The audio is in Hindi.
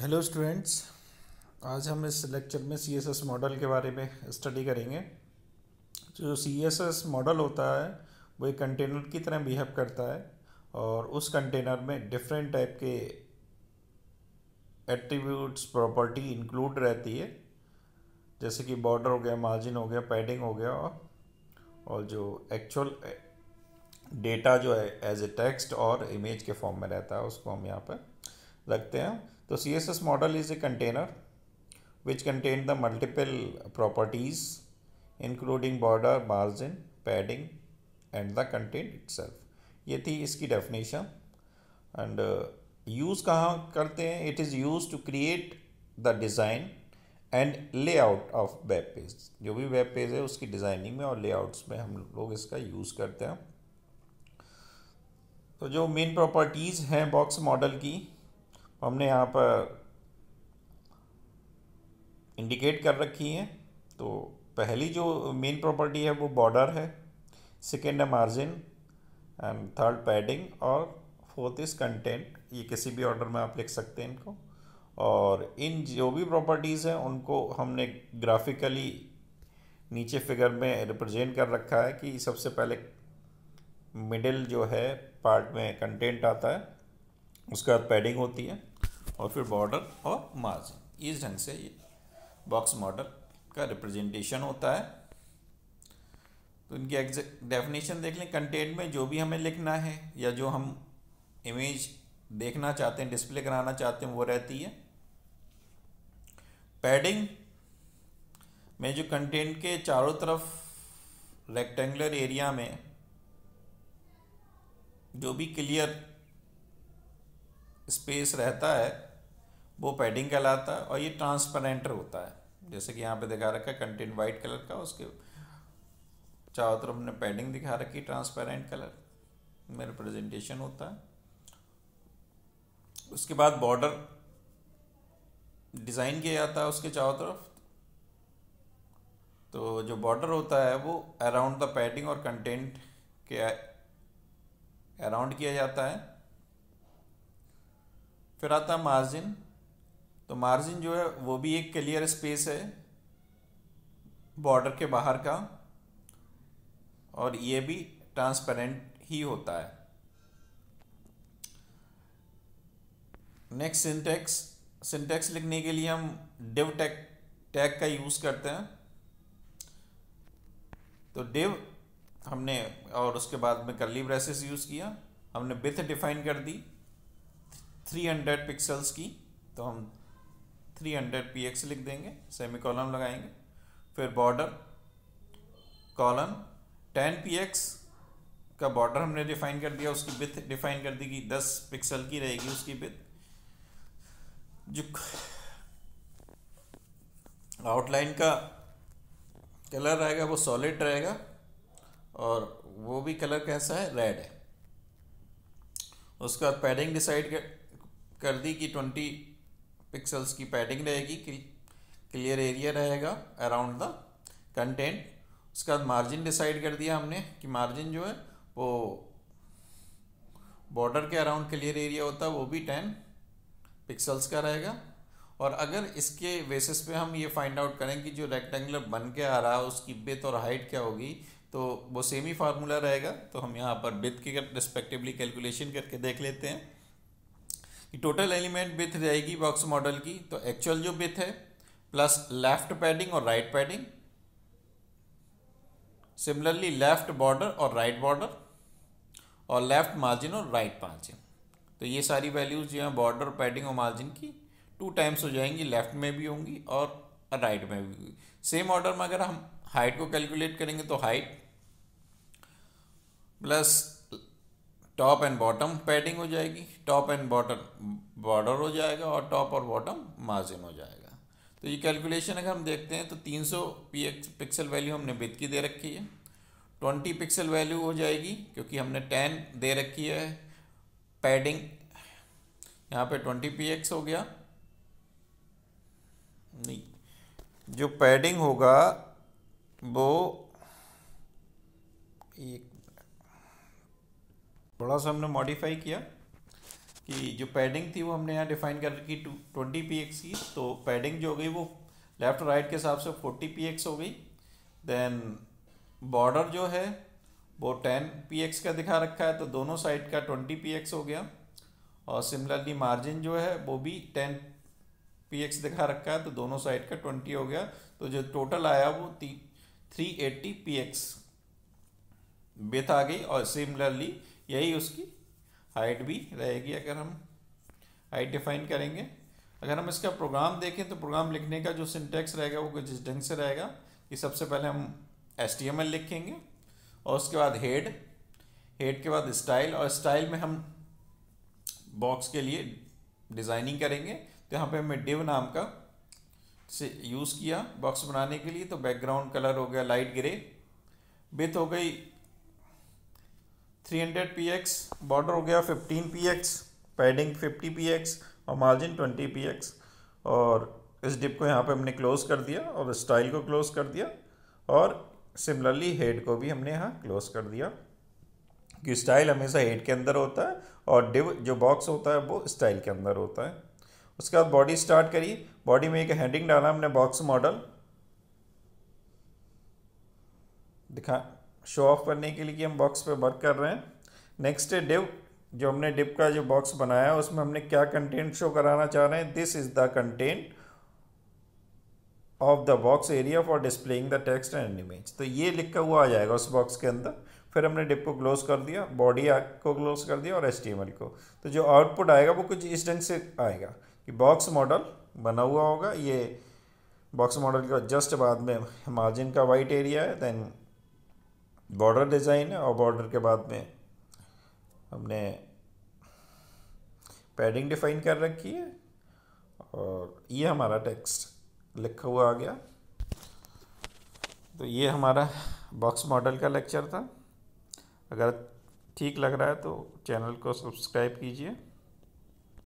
हेलो स्टूडेंट्स आज हम इस लेक्चर में सी एस एस मॉडल के बारे में स्टडी करेंगे जो सी एस एस मॉडल होता है वो एक कंटेनर की तरह बिहेव करता है और उस कंटेनर में डिफरेंट टाइप के एट्रीब्यूट्स प्रॉपर्टी इंक्लूड रहती है जैसे कि बॉर्डर हो गया मार्जिन हो गया पैडिंग हो गया और जो एक्चुअल डेटा जो है एज ए टेक्स्ट और इमेज के फॉर्म में रहता है उसको हम यहाँ पर रखते हैं तो C S S model is a container which contain the multiple properties including border margin padding and the content itself ये थी इसकी definition and use कहाँ करते हैं it is used to create the design and layout of web page जो भी web page है उसकी designing में और layouts में हम लोग इसका use करते हैं तो जो main properties हैं box model की हमने यहाँ पर इंडिकेट कर रखी हैं तो पहली जो मेन प्रॉपर्टी है वो बॉर्डर है सेकेंड है मार्जिन एंड थर्ड पैडिंग और फोर्थ इज कंटेंट ये किसी भी ऑर्डर में आप लिख सकते हैं इनको और इन जो भी प्रॉपर्टीज़ हैं उनको हमने ग्राफिकली नीचे फिगर में रिप्रेजेंट कर रखा है कि सबसे पहले मिडिल जो है पार्ट में कंटेंट आता है उसके बाद पैडिंग होती है और फिर बॉर्डर और मार्जिन इस ढंग से ये बॉक्स मॉडल का रिप्रेजेंटेशन होता है तो इनकी एग्जैक्ट डेफिनेशन देख लें कंटेंट में जो भी हमें लिखना है या जो हम इमेज देखना चाहते हैं डिस्प्ले कराना चाहते हैं वो रहती है पैडिंग में जो कंटेंट के चारों तरफ रेक्टेंगुलर एरिया में जो भी क्लियर स्पेस रहता है वो पैडिंग कहलाता है और ये ट्रांसपेरेंट होता है जैसे कि यहाँ पे दिखा रखा है कंटेंट वाइट कलर का उसके चारों तरफ ने पैडिंग दिखा रखी ट्रांसपेरेंट कलर मेरा प्रेजेंटेशन होता है उसके बाद बॉर्डर डिज़ाइन किया जाता है उसके चारों तरफ तो जो बॉर्डर होता है वो अराउंड द पैडिंग और कंटेंट के अराउंड किया जाता है फिर आता है मार्जिन तो मार्जिन जो है वो भी एक क्लियर स्पेस है बॉर्डर के बाहर का और ये भी ट्रांसपेरेंट ही होता है नेक्स्ट सिंटेक्स सिंटेक्स लिखने के लिए हम डिव टैग टैग का यूज़ करते हैं तो डिव हमने और उसके बाद में कर्ली ब्रेसेस यूज़ किया हमने बिथ डिफाइन कर दी 300 पिक्सल्स की तो हम थ्री हंड्रेड पी एक्स लिख देंगे सेमी कॉलम लगाएंगे फिर border colon ten P X का बॉर्डर हमने डिफाइन कर दिया उसकी बिथ डिफाइन कर दी कि दस पिक्सल की रहेगी उसकी बिथ जो आउटलाइन का कलर रहेगा वो सॉलिड रहेगा और वो भी कलर कैसा है रेड है उसका पैडिंग डिसाइड कर, कर दी कि ट्वेंटी पिक्सल्स की पैडिंग रहेगी क्लियर एरिया रहेगा अराउंड द कंटेंट उसके बाद मार्जिन डिसाइड कर दिया हमने कि मार्जिन जो है वो बॉर्डर के अराउंड क्लियर एरिया होता है वो भी टेन पिक्सल्स का रहेगा और अगर इसके बेसिस पे हम ये फाइंड आउट करें कि जो रेक्टेंगुलर बन के आ रहा है उसकी बिथ और हाइट क्या होगी तो वो सेम ही फार्मूला रहेगा तो हम यहाँ पर बिथ की रिस्पेक्टिवली कैलकुलेशन करके देख लेते हैं कि टोटल एलिमेंट बिथ रहेगी बॉक्स मॉडल की तो एक्चुअल जो बिथ है प्लस लेफ्ट पैडिंग और right padding similarly left border और राइट बॉर्डर और लेफ्ट मार्जिन और राइट मार्जिन तो ये सारी वैल्यूज जो है बॉर्डर पैडिंग और मार्जिन की टू टाइम्स हो जाएंगी लेफ्ट में भी होंगी और राइट में भी होंगी सेम ऑर्डर में अगर हम हाइट को कैलकुलेट करेंगे तो height plus top and bottom padding हो जाएगी टॉप एंड बॉटम बॉर्डर हो जाएगा और टॉप और बॉटम मार्जिन हो जाएगा तो ये कैलकुलेशन अगर हम देखते हैं तो 300 सौ पिक्सल वैल्यू हमने बिद की दे रखी है 20 पिक्सल वैल्यू हो जाएगी क्योंकि हमने 10 दे रखी है पैडिंग यहाँ पे 20 पी हो गया नहीं जो पैडिंग होगा वो एक थोड़ा सा हमने मॉडिफाई किया कि जो पैडिंग थी वो हमने यहाँ डिफाइन कर रखी टू ट्वेंटी पी एक्स की तो पैडिंग जो हो गई वो लेफ्ट और राइट के हिसाब से फोर्टी पी एक्स हो गई देन बॉर्डर जो है वो टेन पी एक्स का दिखा रखा है तो दोनों साइड का ट्वेंटी पी एक्स हो गया और सिमिलरली मार्जिन जो है वो भी टेन पी एक्स दिखा रखा है तो दोनों साइड का ट्वेंटी हो गया तो जो टोटल आया वो three eighty P X width आ गई और सिमिलरली यही उसकी हाइट भी रहेगी अगर हम हाइट डिफाइन करेंगे अगर हम इसका प्रोग्राम देखें तो प्रोग्राम लिखने का जो सिंटेक्स रहेगा वो जिस ढंग से रहेगा कि सबसे पहले हम एस लिखेंगे और उसके बाद हेड हेड के बाद स्टाइल और स्टाइल में हम बॉक्स के लिए डिज़ाइनिंग करेंगे तो यहाँ पे हमें डिव नाम का से यूज़ किया बॉक्स बनाने के लिए तो बैकग्राउंड कलर हो गया लाइट ग्रे बिथ हो गई three hundred P X border हो गया fifteen P X padding fifty P X और मार्जिन ट्वेंटी पी एक्स और इस डिप को यहाँ पे हमने क्लोज कर दिया और स्टाइल को क्लोज कर दिया और सिमिलरली हेड को भी हमने यहाँ क्लोज कर दिया कि स्टाइल हमेशा हेड के अंदर होता है और डिव जो बॉक्स होता है वो स्टाइल के अंदर होता है उसके बाद बॉडी स्टार्ट करी बॉडी में एक हेडिंग डाला हमने बॉक्स मॉडल दिखा शो ऑफ करने के लिए कि हम बॉक्स पे वर्क कर रहे हैं नेक्स्ट है डिव जो हमने डिव का जो बॉक्स बनाया है उसमें हमने क्या कंटेंट शो कराना चाह रहे हैं this is the content of the box area for displaying the text and image तो ये लिखा हुआ आ जाएगा उस बॉक्स के अंदर फिर हमने डिप को क्लोज कर दिया बॉडी को क्लोज कर दिया और एस को तो जो आउटपुट आएगा वो कुछ इस ढंग से आएगा कि बॉक्स मॉडल बना हुआ होगा ये बॉक्स मॉडल का जस्ट बाद में मार्जिन का वाइट एरिया है देन बॉर्डर डिज़ाइन है और बॉर्डर के बाद में हमने पैडिंग डिफाइन कर रखी है और ये हमारा टेक्स्ट लिखा हुआ आ गया तो ये हमारा बॉक्स मॉडल का लेक्चर था अगर ठीक लग रहा है तो चैनल को सब्सक्राइब कीजिए